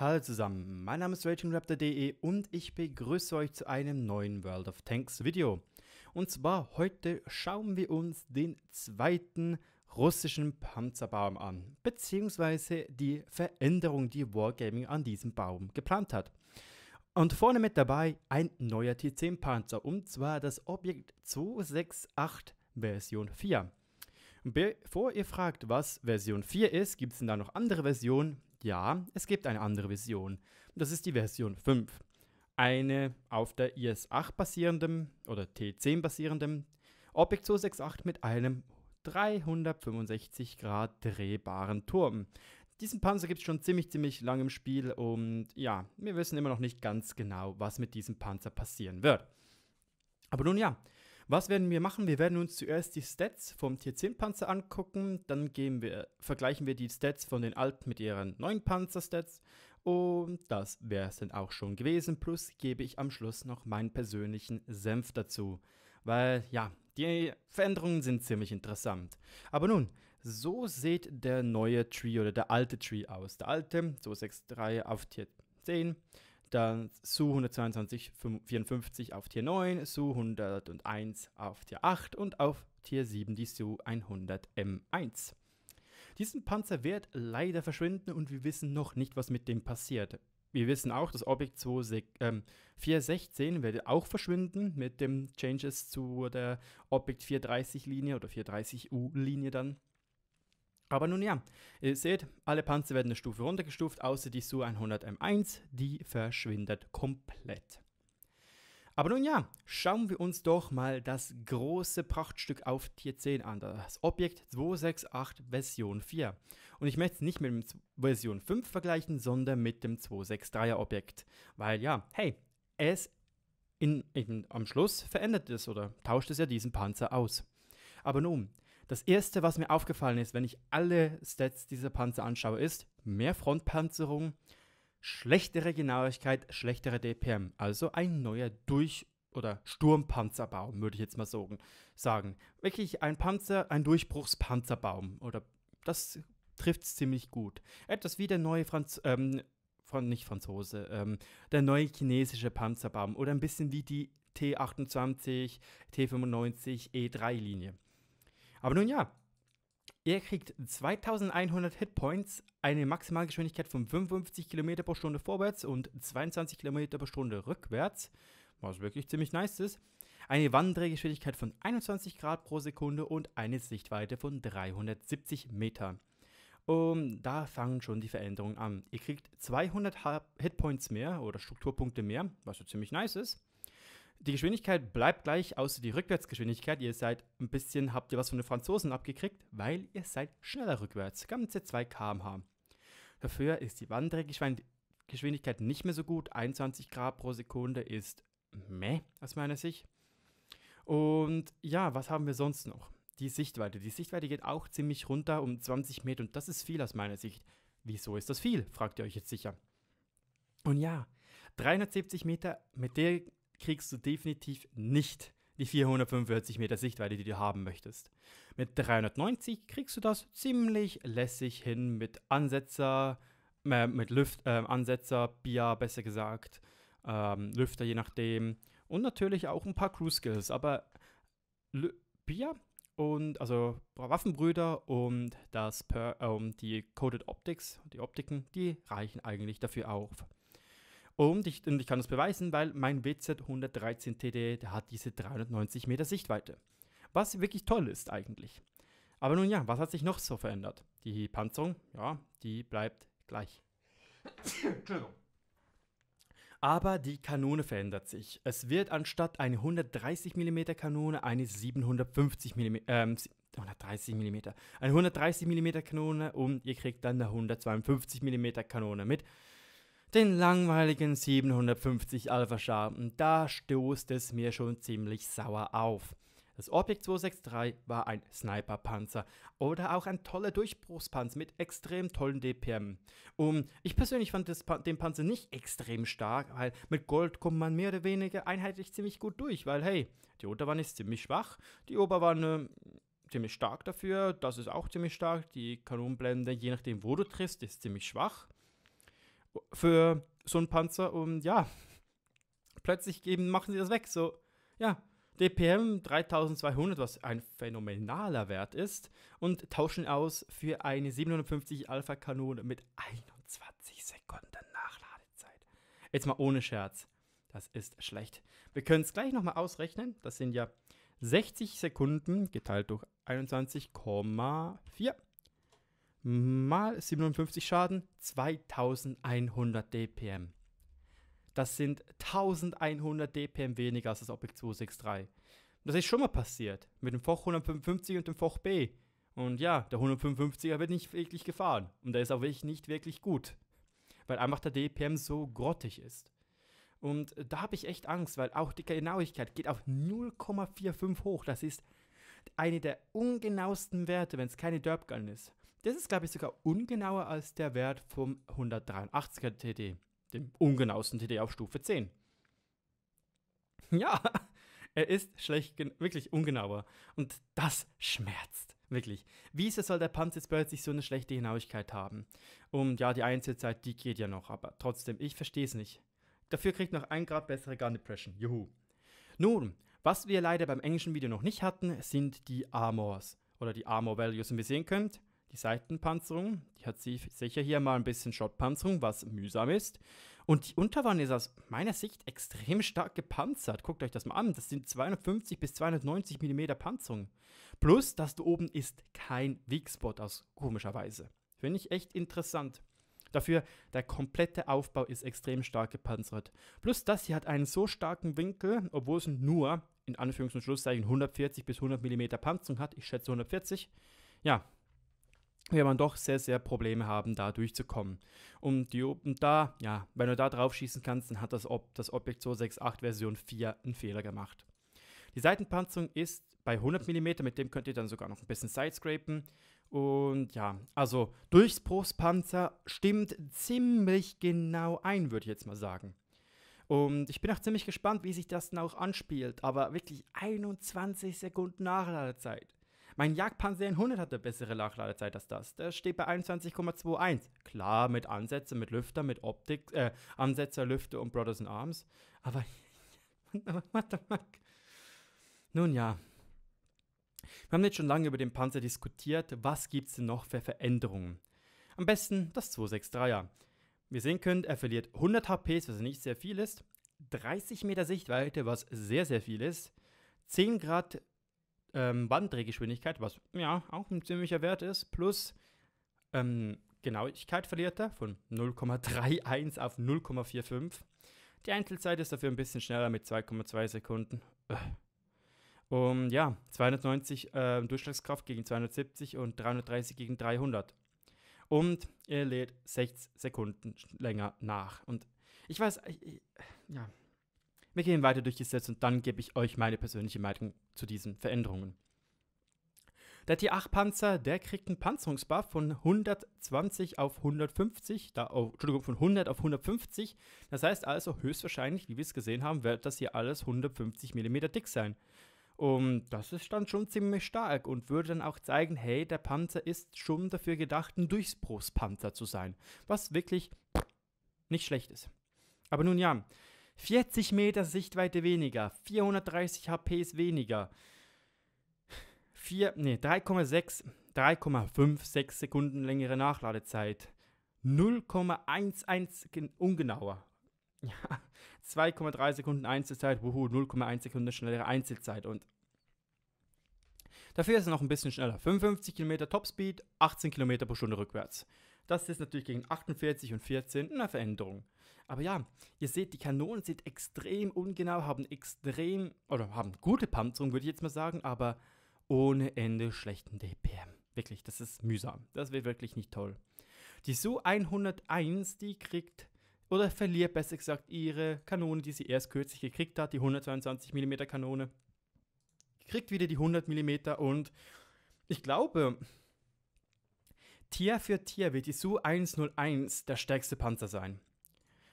Hallo zusammen, mein Name ist RagingRaptor.de und ich begrüße euch zu einem neuen World of Tanks Video. Und zwar heute schauen wir uns den zweiten russischen Panzerbaum an, beziehungsweise die Veränderung, die Wargaming an diesem Baum geplant hat. Und vorne mit dabei ein neuer T10-Panzer, und zwar das Objekt 268 Version 4. Bevor ihr fragt, was Version 4 ist, gibt es da noch andere Versionen, ja, es gibt eine andere Version. Das ist die Version 5. Eine auf der IS-8 basierendem oder T10 basierendem Object 268 mit einem 365 Grad drehbaren Turm. Diesen Panzer gibt es schon ziemlich, ziemlich lang im Spiel und ja, wir wissen immer noch nicht ganz genau, was mit diesem Panzer passieren wird. Aber nun ja, was werden wir machen? Wir werden uns zuerst die Stats vom Tier 10 Panzer angucken, dann wir, vergleichen wir die Stats von den alten mit ihren neuen Panzer-Stats und das wäre es dann auch schon gewesen. Plus gebe ich am Schluss noch meinen persönlichen Senf dazu, weil ja, die Veränderungen sind ziemlich interessant. Aber nun, so sieht der neue Tree oder der alte Tree aus. Der alte, so 6.3 auf Tier 10 dann Su 122,54 auf Tier 9, Su 101 auf Tier 8 und auf Tier 7 die Su 100 M1. Diesen Panzer wird leider verschwinden und wir wissen noch nicht, was mit dem passiert. Wir wissen auch, das Objekt 416 ähm, wird auch verschwinden mit dem Changes zu der Objekt 430-Linie oder 430U-Linie dann. Aber nun ja, ihr seht, alle Panzer werden eine Stufe runtergestuft, außer die Su-100M1, die verschwindet komplett. Aber nun ja, schauen wir uns doch mal das große Prachtstück auf Tier 10 an, das Objekt 268 Version 4. Und ich möchte es nicht mit dem Version 5 vergleichen, sondern mit dem 263er Objekt. Weil ja, hey, es in, in, am Schluss verändert es oder tauscht es ja diesen Panzer aus. Aber nun, das erste, was mir aufgefallen ist, wenn ich alle Stats dieser Panzer anschaue, ist mehr Frontpanzerung, schlechtere Genauigkeit, schlechtere DPM. Also ein neuer Durch- oder Sturmpanzerbaum, würde ich jetzt mal sagen. Wirklich ein Panzer, ein Durchbruchspanzerbaum. Oder das trifft es ziemlich gut. Etwas wie der neue Franz, ähm, von nicht Franzose, ähm, der neue chinesische Panzerbaum. Oder ein bisschen wie die T28, T95, E3-Linie. Aber nun ja, ihr kriegt 2100 Hitpoints, eine Maximalgeschwindigkeit von 55 km pro Stunde vorwärts und 22 km pro Stunde rückwärts, was wirklich ziemlich nice ist, eine Wanddrehgeschwindigkeit von 21 Grad pro Sekunde und eine Sichtweite von 370 Meter. Und ähm, da fangen schon die Veränderungen an. Ihr kriegt 200 Hitpoints mehr oder Strukturpunkte mehr, was so ziemlich nice ist. Die Geschwindigkeit bleibt gleich, außer die Rückwärtsgeschwindigkeit. Ihr seid ein bisschen, habt ihr was von den Franzosen abgekriegt, weil ihr seid schneller rückwärts. Ganze 2 km/h. Dafür ist die Wandergeschwindigkeit nicht mehr so gut. 21 Grad pro Sekunde ist meh, aus meiner Sicht. Und ja, was haben wir sonst noch? Die Sichtweite. Die Sichtweite geht auch ziemlich runter um 20 Meter und das ist viel aus meiner Sicht. Wieso ist das viel? fragt ihr euch jetzt sicher. Und ja, 370 Meter mit der kriegst du definitiv nicht die 445 Meter Sichtweite, die du haben möchtest. Mit 390 kriegst du das ziemlich lässig hin mit Ansetzer, äh, mit Lüft, äh, Ansetzer, Bia besser gesagt, ähm, Lüfter je nachdem und natürlich auch ein paar Crew Skills, aber L Bia und also Waffenbrüder und das per, äh, die Coded Optics, die Optiken, die reichen eigentlich dafür auf. Und ich, und ich kann das beweisen, weil mein WZ 113 TD, der hat diese 390 Meter Sichtweite. Was wirklich toll ist eigentlich. Aber nun ja, was hat sich noch so verändert? Die Panzerung, ja, die bleibt gleich. Entschuldigung. Aber die Kanone verändert sich. Es wird anstatt eine 130 mm Kanone eine 750 mm, ähm, 130 mm, eine 130 mm Kanone und ihr kriegt dann eine 152 mm Kanone mit den langweiligen 750 Alpha Sharpen, da stoßt es mir schon ziemlich sauer auf. Das Objekt 263 war ein Sniper-Panzer oder auch ein toller Durchbruchspanzer mit extrem tollen DPM. Und ich persönlich fand das, den Panzer nicht extrem stark, weil mit Gold kommt man mehr oder weniger einheitlich ziemlich gut durch, weil hey, die Unterwanne ist ziemlich schwach, die Oberwanne ähm, ziemlich stark dafür, das ist auch ziemlich stark, die Kanonenblende, je nachdem wo du triffst, ist ziemlich schwach für so einen Panzer und ja, plötzlich eben machen sie das weg. So, ja, DPM 3200, was ein phänomenaler Wert ist, und tauschen aus für eine 750 Alpha Kanone mit 21 Sekunden Nachladezeit. Jetzt mal ohne Scherz. Das ist schlecht. Wir können es gleich nochmal ausrechnen. Das sind ja 60 Sekunden geteilt durch 21,4 mal 57 Schaden, 2100 DPM. Das sind 1100 DPM weniger als das Objekt 263. Das ist schon mal passiert. Mit dem Foch 155 und dem Foch B. Und ja, der 155er wird nicht wirklich gefahren. Und der ist auch wirklich nicht wirklich gut. Weil einfach der DPM so grottig ist. Und da habe ich echt Angst, weil auch die Genauigkeit geht auf 0,45 hoch. Das ist eine der ungenauesten Werte, wenn es keine Derp Gun ist. Das ist, glaube ich, sogar ungenauer als der Wert vom 183er TD, dem ungenauesten TD auf Stufe 10. Ja, er ist schlecht, wirklich ungenauer. Und das schmerzt. Wirklich. Wieso soll der Panzerspirit sich so eine schlechte Genauigkeit haben? Und ja, die Einzelzeit, die geht ja noch, aber trotzdem, ich verstehe es nicht. Dafür kriegt noch ein Grad bessere Gun Depression. Juhu. Nun, was wir leider beim englischen Video noch nicht hatten, sind die Armors oder die Armor Values. Und wie ihr sehen könnt, die Seitenpanzerung, die hat sie sicher hier mal ein bisschen Shotpanzerung, was mühsam ist. Und die Unterwand ist aus meiner Sicht extrem stark gepanzert. Guckt euch das mal an. Das sind 250 bis 290 mm Panzerung. Plus, dass da oben ist kein Weakspot aus, komischerweise. Finde ich echt interessant. Dafür der komplette Aufbau ist extrem stark gepanzert. Plus das hier hat einen so starken Winkel, obwohl es nur in Anführungs- und Schlusszeichen 140 bis 100 mm Panzerung hat. Ich schätze 140. Ja, wird man doch sehr, sehr Probleme haben, da durchzukommen. Und, die, und da, ja, wenn du da drauf schießen kannst, dann hat das, Ob das Objekt 268 Version 4 einen Fehler gemacht. Die Seitenpanzerung ist bei 100 mm, mit dem könnt ihr dann sogar noch ein bisschen sidescrapen. Und ja, also Durchbruchspanzer stimmt ziemlich genau ein, würde ich jetzt mal sagen. Und ich bin auch ziemlich gespannt, wie sich das dann auch anspielt. Aber wirklich 21 Sekunden Nachladezeit. Mein Jagdpanzer 100 hatte bessere Nachladezeit als das. Der steht bei 21,21. Klar, mit Ansätzen, mit Lüfter, mit Optik, äh, Ansätze, Lüfter und Brothers in Arms. Aber, what the fuck? Nun ja, wir haben jetzt schon lange über den Panzer diskutiert, was gibt es denn noch für Veränderungen? Am besten das 263er. Wir sehen können, er verliert 100 HPs, was nicht sehr viel ist, 30 Meter Sichtweite, was sehr, sehr viel ist, 10 Grad ähm, Wanddrehgeschwindigkeit, was ja auch ein ziemlicher Wert ist, plus ähm, Genauigkeit verliert er von 0,31 auf 0,45. Die Einzelzeit ist dafür ein bisschen schneller mit 2,2 Sekunden. Ugh. Äh. Um, ja, 290 äh, Durchschlagskraft gegen 270 und 330 gegen 300. Und er lädt 6 Sekunden länger nach. Und ich weiß, ich, äh, ich, äh, ja. Wir gehen weiter durch die Sets und dann gebe ich euch meine persönliche Meinung zu diesen Veränderungen. Der T8-Panzer, der kriegt einen Panzerungsbuff von 120 auf 150, da, oh, Entschuldigung, von 100 auf 150. Das heißt also höchstwahrscheinlich, wie wir es gesehen haben, wird das hier alles 150 mm dick sein. Und das ist dann schon ziemlich stark und würde dann auch zeigen, hey, der Panzer ist schon dafür gedacht, ein Durchbruchspanzer zu sein. Was wirklich nicht schlecht ist. Aber nun ja, 40 Meter Sichtweite weniger, 430 HPs weniger, nee, 3,6, 3,56 Sekunden längere Nachladezeit, 0,11 ungenauer ja, 2,3 Sekunden Einzelzeit, wuhu, 0,1 Sekunden schnellere Einzelzeit und dafür ist er noch ein bisschen schneller. 55 Kilometer Topspeed, 18 Kilometer pro Stunde rückwärts. Das ist natürlich gegen 48 und 14 eine Veränderung. Aber ja, ihr seht, die Kanonen sind extrem ungenau, haben extrem, oder haben gute Panzerung, würde ich jetzt mal sagen, aber ohne Ende schlechten DPM. Wirklich, das ist mühsam. Das wäre wirklich nicht toll. Die Su 101, die kriegt oder verliert besser gesagt ihre Kanone, die sie erst kürzlich gekriegt hat, die 122 mm Kanone. Kriegt wieder die 100 mm und ich glaube, Tier für Tier wird die Su-101 der stärkste Panzer sein.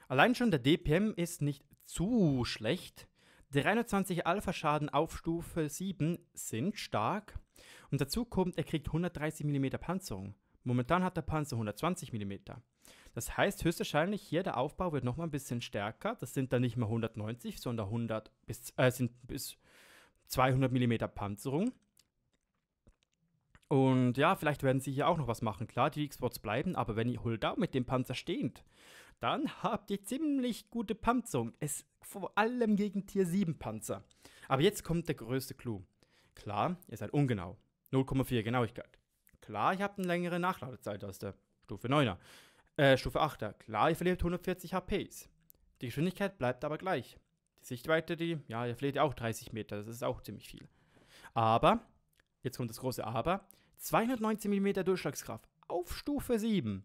Allein schon der DPM ist nicht zu schlecht. 320 Alpha-Schaden auf Stufe 7 sind stark. Und dazu kommt, er kriegt 130 mm Panzerung. Momentan hat der Panzer 120 mm. Das heißt höchstwahrscheinlich hier, der Aufbau wird nochmal ein bisschen stärker. Das sind dann nicht mehr 190, sondern 100 bis, äh, sind bis 200 mm Panzerung. Und ja, vielleicht werden sie hier auch noch was machen. Klar, die Exports bleiben, aber wenn ihr Huldau mit dem Panzer steht, dann habt ihr ziemlich gute Panzerung. Es, vor allem gegen Tier 7 Panzer. Aber jetzt kommt der größte Clou. Klar, ihr seid ungenau. 0,4 Genauigkeit. Klar, ihr habt eine längere Nachladezeit als der Stufe 9er. Äh, Stufe 8er. Klar, ihr verliert 140 HPs. Die Geschwindigkeit bleibt aber gleich. Die Sichtweite, die, ja, ihr verliert ja auch 30 Meter, das ist auch ziemlich viel. Aber, jetzt kommt das große Aber, 219 mm Durchschlagskraft auf Stufe 7.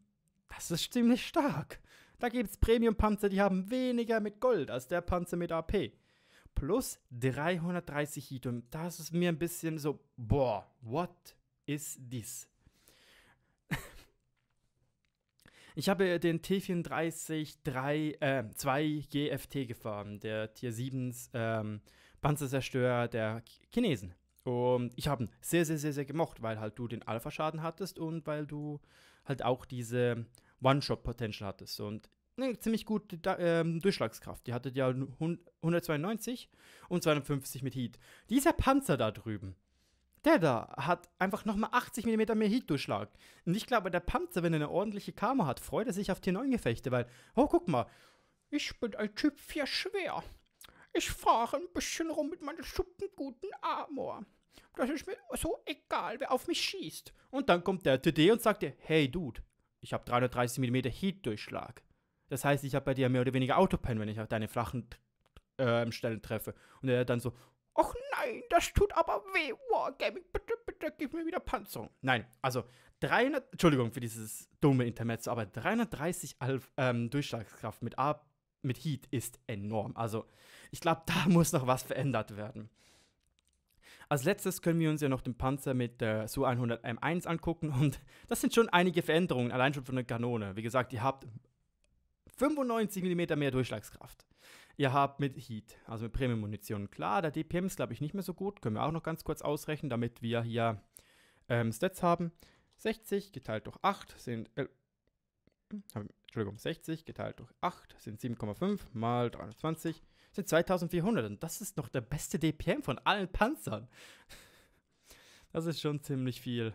Das ist ziemlich stark. Da gibt es Premium-Panzer, die haben weniger mit Gold als der Panzer mit AP. Plus 330 Und Das ist mir ein bisschen so, boah, what is this? Ich habe den T34 3, äh, 2 GFT gefahren, der Tier 7 ähm, Panzerzerstörer der Chinesen. Und ich habe ihn sehr, sehr, sehr, sehr gemocht, weil halt du den Alpha-Schaden hattest und weil du halt auch diese One-Shot-Potential hattest. Und eine ziemlich gute ähm, Durchschlagskraft. Die hattet ja 192 und 250 mit Heat. Dieser Panzer da drüben, der da hat einfach nochmal 80 mm mehr Heat-Durchschlag. Und ich glaube, der Panzer, wenn er eine ordentliche Karma hat, freut er sich auf T9-Gefechte, weil, oh, guck mal, ich bin ein Typ 4 schwer. Ich fahre ein bisschen rum mit meinem schuppen guten Armor. Das ist mir so egal, wer auf mich schießt. Und dann kommt der TD und sagt dir, hey Dude, ich habe 330 mm Heat-Durchschlag. Das heißt, ich habe bei dir mehr oder weniger Autopen, wenn ich auf deine flachen äh, Stellen treffe. Und er dann so, Och nein, das tut aber weh. Wargaming, bitte, bitte, gib mir wieder Panzerung. Nein, also 300, Entschuldigung für dieses dumme Intermezzo, aber 330 Alf, ähm, Durchschlagskraft mit, A, mit Heat ist enorm. Also ich glaube, da muss noch was verändert werden. Als letztes können wir uns ja noch den Panzer mit der Su-100 M1 angucken und das sind schon einige Veränderungen, allein schon von der Kanone. Wie gesagt, ihr habt 95 mm mehr Durchschlagskraft. Ihr habt mit Heat, also mit Premium-Munition, klar, der DPM ist, glaube ich, nicht mehr so gut. Können wir auch noch ganz kurz ausrechnen, damit wir hier ähm, Stats haben. 60 geteilt durch 8 sind. Äh, Entschuldigung, 60 geteilt durch 8 sind 7,5 mal 320 sind 2400. Und das ist noch der beste DPM von allen Panzern. Das ist schon ziemlich viel.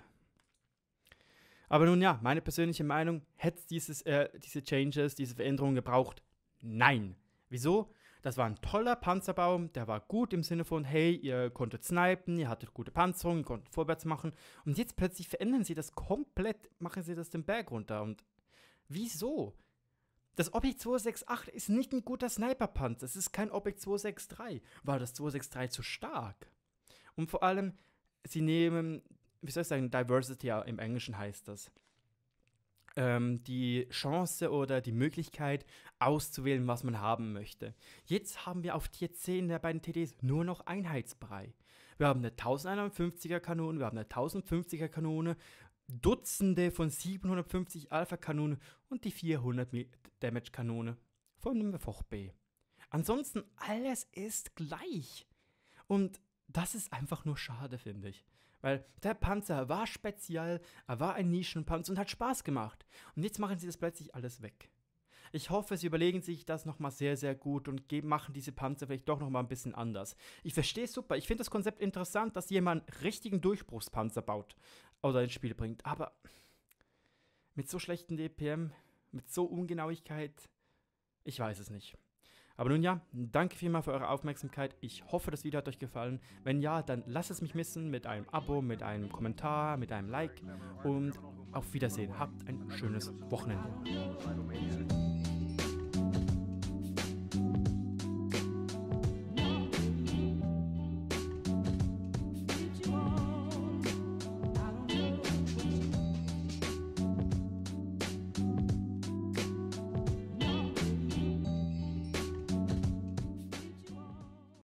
Aber nun ja, meine persönliche Meinung, hätte es äh, diese Changes, diese Veränderungen gebraucht? Nein. Wieso? Das war ein toller Panzerbaum, der war gut im Sinne von, hey, ihr konntet snipen, ihr hattet gute Panzerung, ihr konntet vorwärts machen. Und jetzt plötzlich verändern sie das komplett, machen sie das den Berg runter. Und wieso? Das Objekt 268 ist nicht ein guter Sniperpanzer, es ist kein Objekt 263. War das 263 zu stark? Und vor allem, sie nehmen, wie soll ich sagen, Diversity im Englischen heißt das ähm, die Chance oder die Möglichkeit auszuwählen, was man haben möchte. Jetzt haben wir auf Tier 10 der beiden TDs nur noch Einheitsbrei. Wir haben eine 1150er Kanone, wir haben eine 1050er Kanone, Dutzende von 750 Alpha-Kanonen und die 400 Damage-Kanone von dem Foch B. Ansonsten alles ist gleich. Und das ist einfach nur schade, finde ich. Weil der Panzer war speziell, er war ein Nischenpanzer und hat Spaß gemacht. Und jetzt machen sie das plötzlich alles weg. Ich hoffe, sie überlegen sich das nochmal sehr, sehr gut und machen diese Panzer vielleicht doch nochmal ein bisschen anders. Ich verstehe es super. Ich finde das Konzept interessant, dass jemand richtigen Durchbruchspanzer baut oder ins Spiel bringt. Aber mit so schlechten DPM, e mit so Ungenauigkeit, ich weiß es nicht. Aber nun ja, danke vielmals für eure Aufmerksamkeit. Ich hoffe, das Video hat euch gefallen. Wenn ja, dann lasst es mich missen mit einem Abo, mit einem Kommentar, mit einem Like und auf Wiedersehen. Habt ein schönes Wochenende.